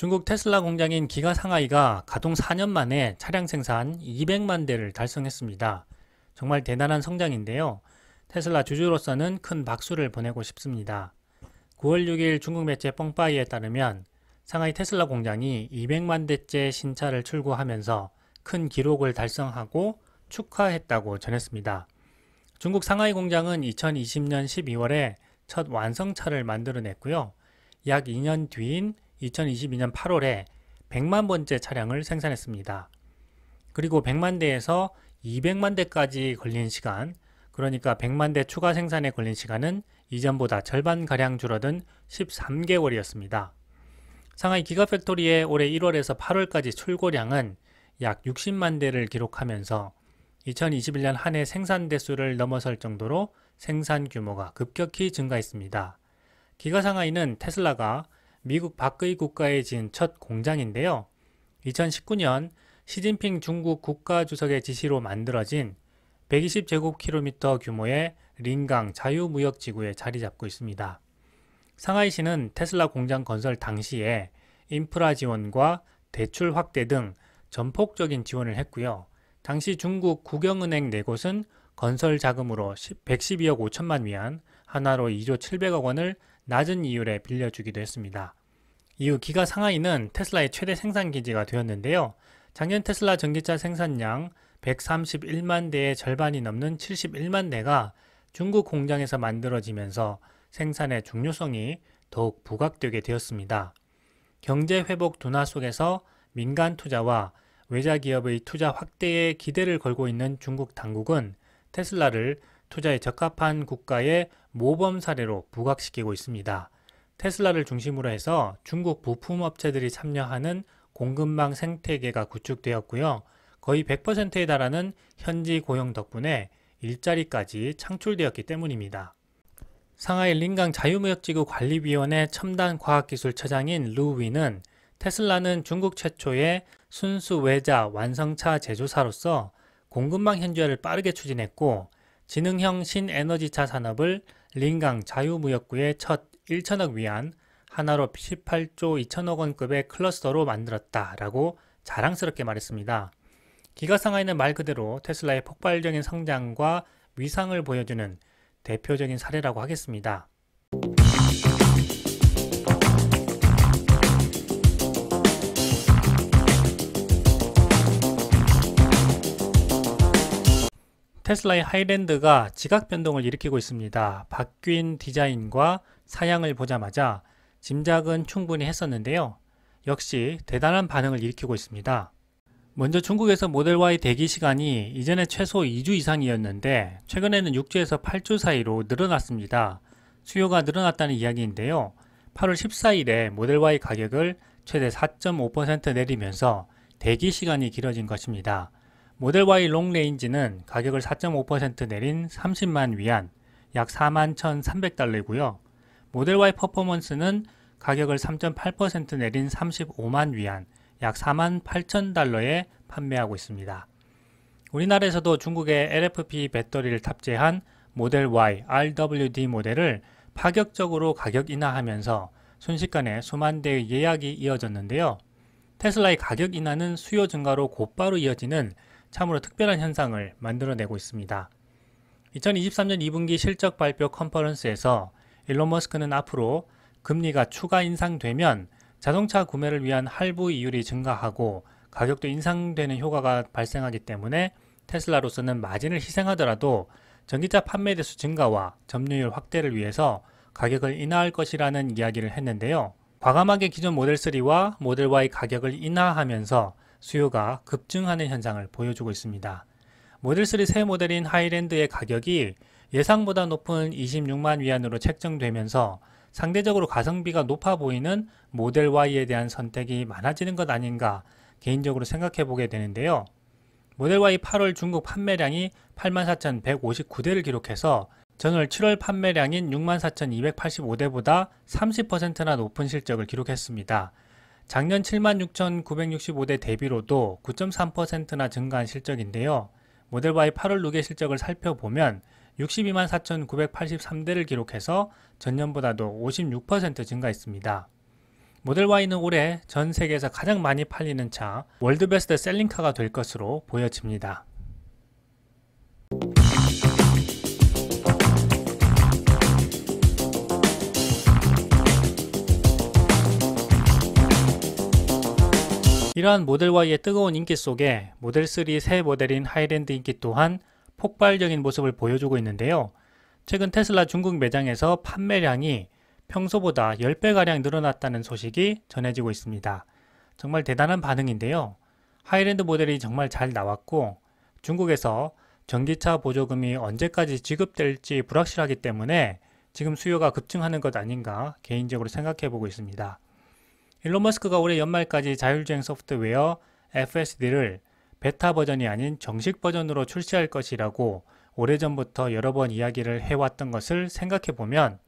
중국 테슬라 공장인 기가 상하이가 가동 4년 만에 차량 생산 200만 대를 달성했습니다. 정말 대단한 성장인데요. 테슬라 주주로서는 큰 박수를 보내고 싶습니다. 9월 6일 중국 매체 뻥빠이에 따르면 상하이 테슬라 공장이 200만 대째 신차를 출고하면서 큰 기록을 달성하고 축하했다고 전했습니다. 중국 상하이 공장은 2020년 12월에 첫 완성차를 만들어냈고요. 약 2년 뒤인 2022년 8월에 100만 번째 차량을 생산했습니다. 그리고 100만 대에서 200만 대까지 걸린 시간, 그러니까 100만 대 추가 생산에 걸린 시간은 이전보다 절반가량 줄어든 13개월이었습니다. 상하이 기가팩토리의 올해 1월에서 8월까지 출고량은 약 60만 대를 기록하면서 2021년 한 해 생산 대수를 넘어설 정도로 생산 규모가 급격히 증가했습니다. 기가상하이는 테슬라가 미국 밖의 국가에 지은 첫 공장인데요. 2019년 시진핑 중국 국가주석의 지시로 만들어진 120제곱킬로미터 규모의 린강 자유무역지구에 자리 잡고 있습니다. 상하이시는 테슬라 공장 건설 당시에 인프라 지원과 대출 확대 등 전폭적인 지원을 했고요. 당시 중국 국영은행 네 곳은 건설 자금으로 112억 5천만 위안, 하나로 2조 700억 원을 낮은 이율에 빌려주기도 했습니다. 이후 기가 상하이는 테슬라의 최대 생산기지가 되었는데요. 작년 테슬라 전기차 생산량 131만 대의 절반이 넘는 71만 대가 중국 공장에서 만들어지면서 생산의 중요성이 더욱 부각되게 되었습니다. 경제 회복 둔화 속에서 민간 투자와 외자 기업의 투자 확대에 기대를 걸고 있는 중국 당국은 테슬라를 투자에 적합한 국가의 모범 사례로 부각시키고 있습니다. 테슬라를 중심으로 해서 중국 부품 업체들이 참여하는 공급망 생태계가 구축되었고요. 거의 100%에 달하는 현지 고용 덕분에 일자리까지 창출되었기 때문입니다. 상하이 린강 자유무역지구 관리위원회 첨단 과학기술처장인 루위는 테슬라는 중국 최초의 순수 외자 완성차 제조사로서 공급망 현지화를 빠르게 추진했고 지능형 신에너지차 산업을 링강 자유무역구의 첫 1천억 위안 하나로 18조 2천억 원급의 클러스터로 만들었다라고 자랑스럽게 말했습니다. 기가 상하이는 말 그대로 테슬라의 폭발적인 성장과 위상을 보여주는 대표적인 사례라고 하겠습니다. 테슬라의 하이랜드가 지각 변동을 일으키고 있습니다. 바뀐 디자인과 사양을 보자마자 짐작은 충분히 했었는데요. 역시 대단한 반응을 일으키고 있습니다. 먼저 중국에서 모델 Y 대기 시간이 이전에 최소 2주 이상이었는데 최근에는 6주에서 8주 사이로 늘어났습니다. 수요가 늘어났다는 이야기인데요. 8월 14일에 모델 Y 가격을 최대 4.5% 내리면서 대기 시간이 길어진 것입니다. 모델 Y 롱레인지는 가격을 4.5% 내린 30만 위안 약 41,300달러이고요. 모델 Y 퍼포먼스는 가격을 3.8% 내린 35만 위안 약4 8 0 0 0 달러에 판매하고 있습니다. 우리나라에서도 중국의 LFP 배터리를 탑재한 모델 Y RWD 모델을 파격적으로 가격 인하하면서 순식간에 수만 대의 예약이 이어졌는데요. 테슬라의 가격 인하는 수요 증가로 곧바로 이어지는 참으로 특별한 현상을 만들어내고 있습니다. 2023년 2분기 실적 발표 컨퍼런스에서 일론 머스크는 앞으로 금리가 추가 인상되면 자동차 구매를 위한 할부 이율이 증가하고 가격도 인상되는 효과가 발생하기 때문에 테슬라로서는 마진을 희생하더라도 전기차 판매 대수 증가와 점유율 확대를 위해서 가격을 인하할 것이라는 이야기를 했는데요. 과감하게 기존 모델3와 모델 Y 가격을 인하하면서 수요가 급증하는 현상을 보여주고 있습니다. 모델3 새 모델인 하이랜드의 가격이 예상보다 높은 26만 위안으로 책정되면서 상대적으로 가성비가 높아 보이는 모델 Y에 대한 선택이 많아지는 것 아닌가 개인적으로 생각해 보게 되는데요. 모델 Y 8월 중국 판매량이 84,159대를 기록해서 전월 7월 판매량인 64,285대보다 30%나 높은 실적을 기록했습니다. 작년 76,965대 대비로도 9.3%나 증가한 실적인데요. 모델 Y 8월 룩의 실적을 살펴보면 6 2 4,983대를 기록해서 전년보다도 56% 증가했습니다. 모델 Y는 올해 전 세계에서 가장 많이 팔리는 차 월드베스트 셀링카가 될 것으로 보여집니다. 이러한 모델 Y의 뜨거운 인기 속에 모델 3 새 모델인 하이랜드 인기 또한 폭발적인 모습을 보여주고 있는데요. 최근 테슬라 중국 매장에서 판매량이 평소보다 10배가량 늘어났다는 소식이 전해지고 있습니다. 정말 대단한 반응인데요. 하이랜드 모델이 정말 잘 나왔고 중국에서 전기차 보조금이 언제까지 지급될지 불확실하기 때문에 지금 수요가 급증하는 것 아닌가 개인적으로 생각해 보고 있습니다. 일론 머스크가 올해 연말까지 자율주행 소프트웨어 FSD를 베타 버전이 아닌 정식 버전으로 출시할 것이라고 오래전부터 여러 번 이야기를 해왔던 것을 생각해보면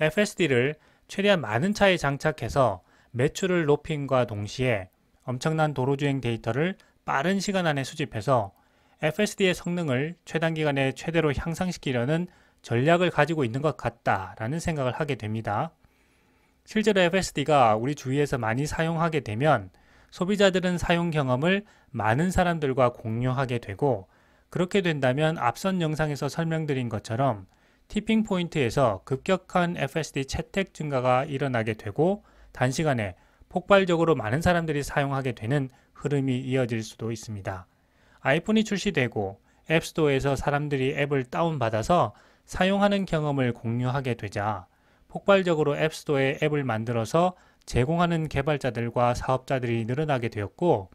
FSD를 최대한 많은 차에 장착해서 매출을 높임과 동시에 엄청난 도로주행 데이터를 빠른 시간 안에 수집해서 FSD의 성능을 최단기간에 최대로 향상시키려는 전략을 가지고 있는 것 같다라는 생각을 하게 됩니다. 실제로 FSD가 우리 주위에서 많이 사용하게 되면 소비자들은 사용 경험을 많은 사람들과 공유하게 되고 그렇게 된다면 앞선 영상에서 설명드린 것처럼 티핑 포인트에서 급격한 FSD 채택 증가가 일어나게 되고 단시간에 폭발적으로 많은 사람들이 사용하게 되는 흐름이 이어질 수도 있습니다. 아이폰이 출시되고 앱스토어에서 사람들이 앱을 다운받아서 사용하는 경험을 공유하게 되자 폭발적으로 앱스토어에 앱을 만들어서 제공하는 개발자들과 사업자들이 늘어나게 되었고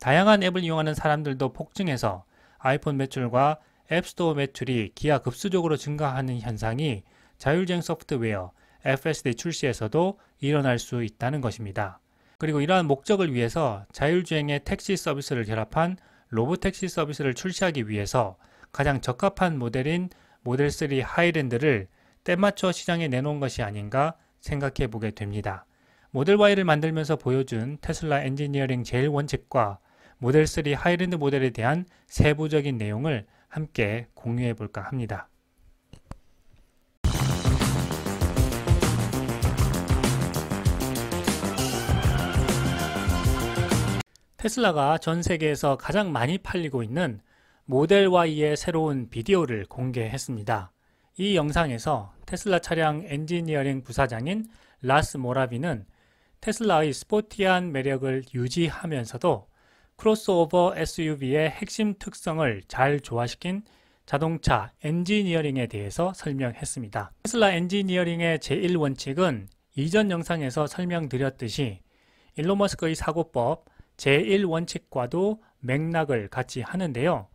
다양한 앱을 이용하는 사람들도 폭증해서 아이폰 매출과 앱스토어 매출이 기하급수적으로 증가하는 현상이 자율주행 소프트웨어 FSD 출시에서도 일어날 수 있다는 것입니다. 그리고 이러한 목적을 위해서 자율주행의 택시 서비스를 결합한 로보택시 서비스를 출시하기 위해서 가장 적합한 모델인 모델3 하이랜드를 때맞춰 시장에 내놓은 것이 아닌가 생각해 보게 됩니다. 모델 Y를 만들면서 보여준 테슬라 엔지니어링 제일 원칙과 모델 3 하이랜드 모델에 대한 세부적인 내용을 함께 공유해 볼까 합니다. 테슬라가 전 세계에서 가장 많이 팔리고 있는 모델 Y의 새로운 비디오를 공개했습니다. 이 영상에서 테슬라 차량 엔지니어링 부사장인 라스 모라비는 테슬라의 스포티한 매력을 유지하면서도 크로스오버 SUV의 핵심 특성을 잘 조화시킨 자동차 엔지니어링에 대해서 설명했습니다. 테슬라 엔지니어링의 제1원칙은 이전 영상에서 설명드렸듯이 일론 머스크의 사고법 제1원칙과도 맥락을 같이 하는데요.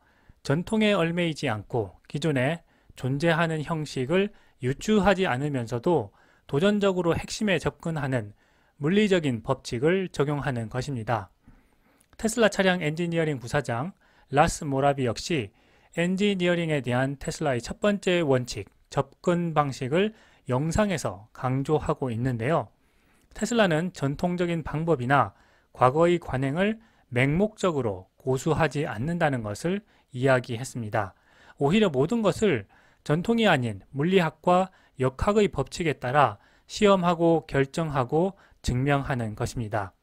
전통에 얼매이지 않고 기존의 존재하는 형식을 유추하지 않으면서도 도전적으로 핵심에 접근하는 물리적인 법칙을 적용하는 것입니다. 테슬라 차량 엔지니어링 부사장 라스 모라비 역시 엔지니어링에 대한 테슬라의 첫 번째 원칙, 접근 방식을 영상에서 강조하고 있는데요. 테슬라는 전통적인 방법이나 과거의 관행을 맹목적으로 고수하지 않는다는 것을 이야기했습니다. 오히려 모든 것을 전통이 아닌 물리학과 역학의 법칙에 따라 시험하고 결정하고 증명하는 것입니다.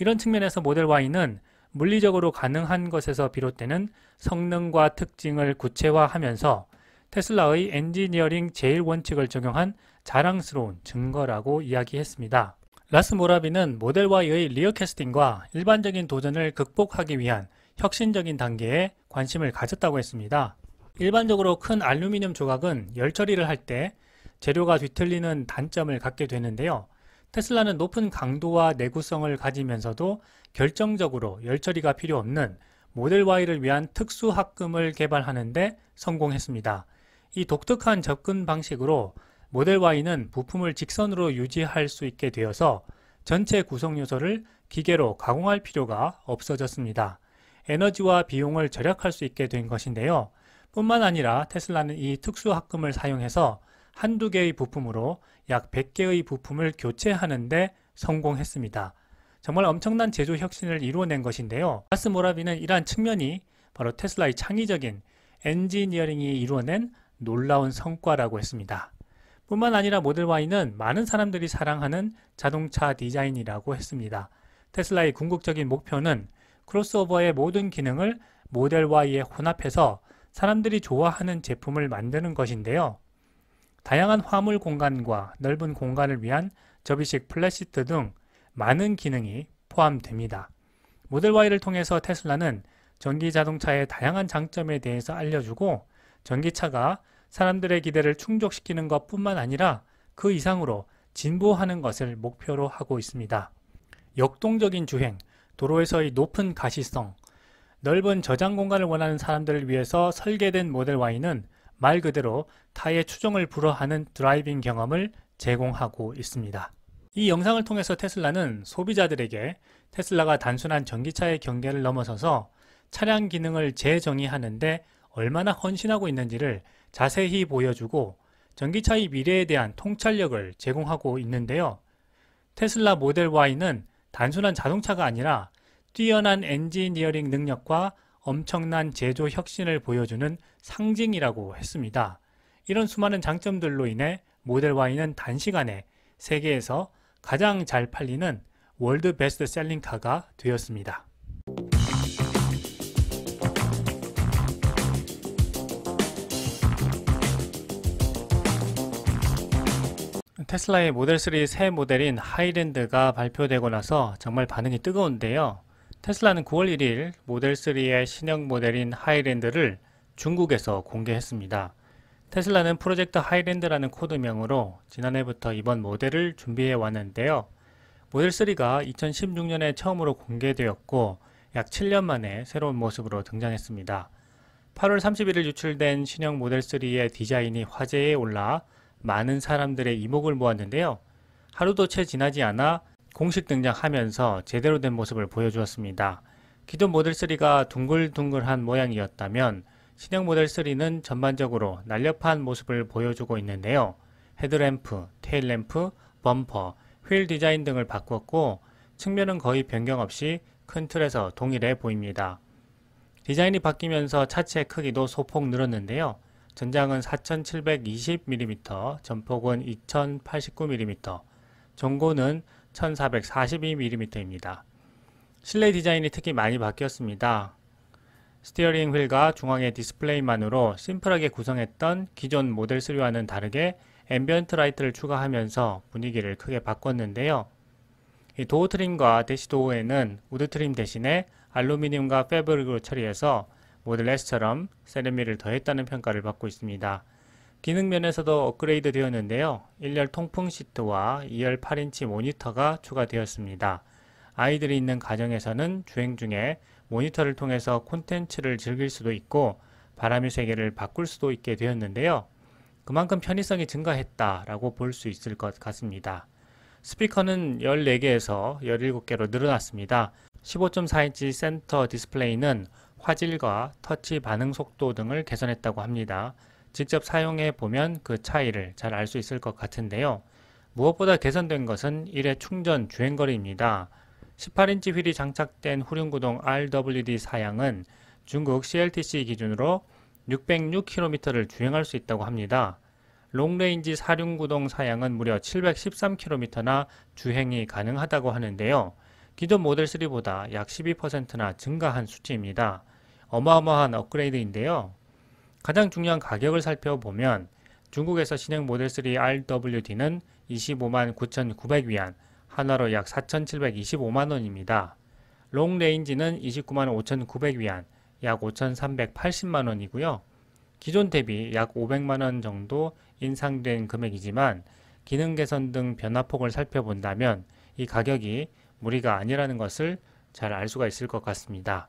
이런 측면에서 모델 Y는 물리적으로 가능한 것에서 비롯되는 성능과 특징을 구체화하면서 테슬라의 엔지니어링 제일 원칙을 적용한 자랑스러운 증거라고 이야기했습니다. 라스 모라비는 모델 Y의 리어 캐스팅과 일반적인 도전을 극복하기 위한 혁신적인 단계에 관심을 가졌다고 했습니다. 일반적으로 큰 알루미늄 조각은 열 처리를 할 때 재료가 뒤틀리는 단점을 갖게 되는데요. 테슬라는 높은 강도와 내구성을 가지면서도 결정적으로 열 처리가 필요 없는 모델 Y를 위한 특수 합금을 개발하는데 성공했습니다. 이 독특한 접근 방식으로 모델 Y는 부품을 직선으로 유지할 수 있게 되어서 전체 구성 요소를 기계로 가공할 필요가 없어졌습니다. 에너지와 비용을 절약할 수 있게 된 것인데요. 뿐만 아니라 테슬라는 이 특수합금을 사용해서 한두 개의 부품으로 약 100개의 부품을 교체하는데 성공했습니다. 정말 엄청난 제조 혁신을 이루어낸 것인데요. 가스 모라비는 이러한 측면이 바로 테슬라의 창의적인 엔지니어링이 이루어낸 놀라운 성과라고 했습니다. 뿐만 아니라 모델 Y는 많은 사람들이 사랑하는 자동차 디자인이라고 했습니다. 테슬라의 궁극적인 목표는 크로스오버의 모든 기능을 모델 Y에 혼합해서 사람들이 좋아하는 제품을 만드는 것인데요. 다양한 화물 공간과 넓은 공간을 위한 접이식 플래시트등 많은 기능이 포함됩니다. 모델 Y를 통해서 테슬라는 전기 자동차의 다양한 장점에 대해서 알려주고 전기차가 사람들의 기대를 충족시키는 것 뿐만 아니라 그 이상으로 진보하는 것을 목표로 하고 있습니다. 역동적인 주행, 도로에서의 높은 가시성, 넓은 저장 공간을 원하는 사람들을 위해서 설계된 모델 Y는 말 그대로 타의 추종을 불허하는 드라이빙 경험을 제공하고 있습니다. 이 영상을 통해서 테슬라는 소비자들에게 테슬라가 단순한 전기차의 경계를 넘어서서 차량 기능을 재정의하는데 얼마나 헌신하고 있는지를 자세히 보여주고 전기차의 미래에 대한 통찰력을 제공하고 있는데요. 테슬라 모델 Y는 단순한 자동차가 아니라 뛰어난 엔지니어링 능력과 엄청난 제조 혁신을 보여주는 상징이라고 했습니다. 이런 수많은 장점들로 인해 모델 Y는 단시간에 세계에서 가장 잘 팔리는 월드 베스트 셀링카가 되었습니다. 테슬라의 모델3 새 모델인 하이랜드가 발표되고 나서 정말 반응이 뜨거운데요. 테슬라는 9월 1일 모델3의 신형 모델인 하이랜드를 중국에서 공개했습니다. 테슬라는 프로젝트 하이랜드라는 코드명으로 지난해부터 이번 모델을 준비해 왔는데요. 모델3가 2016년에 처음으로 공개되었고 약 7년 만에 새로운 모습으로 등장했습니다. 8월 31일 유출된 신형 모델3의 디자인이 화제에 올라 많은 사람들의 이목을 모았는데요. 하루도 채 지나지 않아 공식 등장하면서 제대로 된 모습을 보여주었습니다. 기존 모델3가 둥글둥글한 모양이었다면 신형 모델3는 전반적으로 날렵한 모습을 보여주고 있는데요. 헤드램프, 테일램프, 범퍼, 휠 디자인 등을 바꾸었고 측면은 거의 변경 없이 큰 틀에서 동일해 보입니다. 디자인이 바뀌면서 차체 크기도 소폭 늘었는데요. 전장은 4720mm, 전폭은 2089mm, 전고는 1442mm입니다. 실내 디자인이 특히 많이 바뀌었습니다. 스티어링 휠과 중앙의 디스플레이만으로 심플하게 구성했던 기존 모델 3와는 다르게 앰비언트 라이트를 추가하면서 분위기를 크게 바꿨는데요. 도어 트림과 대시 도어에는 우드 트림 대신에 알루미늄과 패브릭으로 처리해서 모델 S처럼 세련미를 더했다는 평가를 받고 있습니다. 기능 면에서도 업그레이드 되었는데요. 1열 통풍 시트와 2열 8인치 모니터가 추가되었습니다. 아이들이 있는 가정에서는 주행 중에 모니터를 통해서 콘텐츠를 즐길 수도 있고 바람의 세계를 바꿀 수도 있게 되었는데요. 그만큼 편의성이 증가했다라고 볼 수 있을 것 같습니다. 스피커는 14개에서 17개로 늘어났습니다. 15.4인치 센터 디스플레이는 화질과 터치 반응 속도 등을 개선했다고 합니다. 직접 사용해 보면 그 차이를 잘 알 수 있을 것 같은데요. 무엇보다 개선된 것은 1회 충전 주행거리입니다. 18인치 휠이 장착된 후륜구동 RWD 사양은 중국 CLTC 기준으로 606km를 주행할 수 있다고 합니다. 롱레인지 사륜구동 사양은 무려 713km나 주행이 가능하다고 하는데요. 기존 모델 3보다 약 12%나 증가한 수치입니다. 어마어마한 업그레이드인데요. 가장 중요한 가격을 살펴보면 중국에서 신형 모델3 RWD는 25만 9,900위안, 하나로 약 4,725만원입니다. 롱레인지는 29만 5,900위안, 약 5,380만원이고요. 기존 대비 약 500만원 정도 인상된 금액이지만 기능 개선 등 변화폭을 살펴본다면 이 가격이 무리가 아니라는 것을 잘 알 수가 있을 것 같습니다.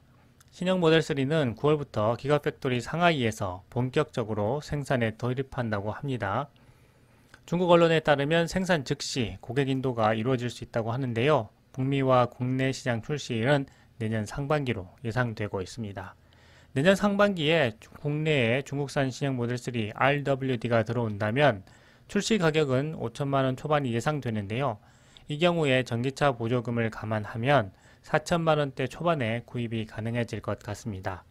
신형 모델 3는 9월부터 기가팩토리 상하이에서 본격적으로 생산에 돌입한다고 합니다. 중국 언론에 따르면 생산 즉시 고객 인도가 이루어질 수 있다고 하는데요. 북미와 국내 시장 출시일은 내년 상반기로 예상되고 있습니다. 내년 상반기에 국내에 중국산 신형 모델 3 RWD가 들어온다면 출시 가격은 5천만원 초반이 예상되는데요. 이 경우에 전기차 보조금을 감안하면 4천만 원대 초반에 구입이 가능해질 것 같습니다.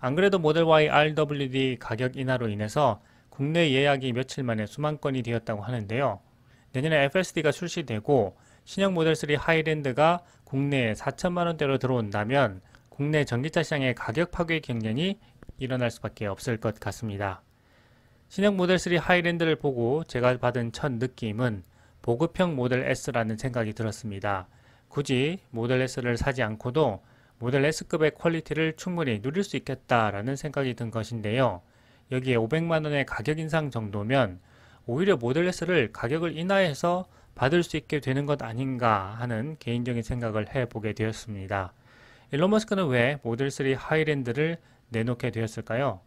안 그래도 모델 Y RWD 가격 인하로 인해서 국내 예약이 며칠 만에 수만 건이 되었다고 하는데요. 내년에 FSD가 출시되고 신형 모델 3 하이랜드가 국내에 4천만 원대로 들어온다면 국내 전기차 시장의 가격 파괴 경쟁이 일어날 수밖에 없을 것 같습니다. 신형 모델 3 하이랜드를 보고 제가 받은 첫 느낌은 보급형 모델 S라는 생각이 들었습니다. 굳이 모델 S를 사지 않고도 모델 S급의 퀄리티를 충분히 누릴 수 있겠다라는 생각이 든 것인데요. 여기에 500만원의 가격 인상 정도면 오히려 모델 S를 가격을 인하해서 받을 수 있게 되는 것 아닌가 하는 개인적인 생각을 해보게 되었습니다. 일론 머스크는 왜 모델3 하이랜드를 내놓게 되었을까요?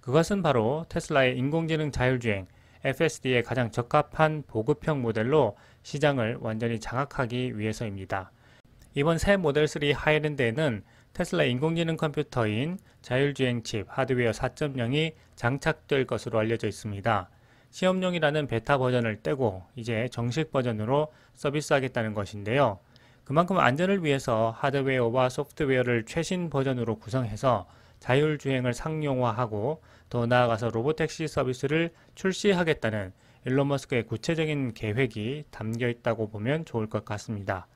그것은 바로 테슬라의 인공지능 자율주행 FSD에 가장 적합한 보급형 모델로 시장을 완전히 장악하기 위해서입니다. 이번 새 모델 3 하이랜드에는 테슬라 인공지능 컴퓨터인 자율주행 칩 하드웨어 4.0이 장착될 것으로 알려져 있습니다. 시험용이라는 베타 버전을 떼고 이제 정식 버전으로 서비스하겠다는 것인데요. 그만큼 안전을 위해서 하드웨어와 소프트웨어를 최신 버전으로 구성해서 자율주행을 상용화하고 더 나아가서 로보택시 서비스를 출시하겠다는 일론 머스크의 구체적인 계획이 담겨 있다고 보면 좋을 것 같습니다.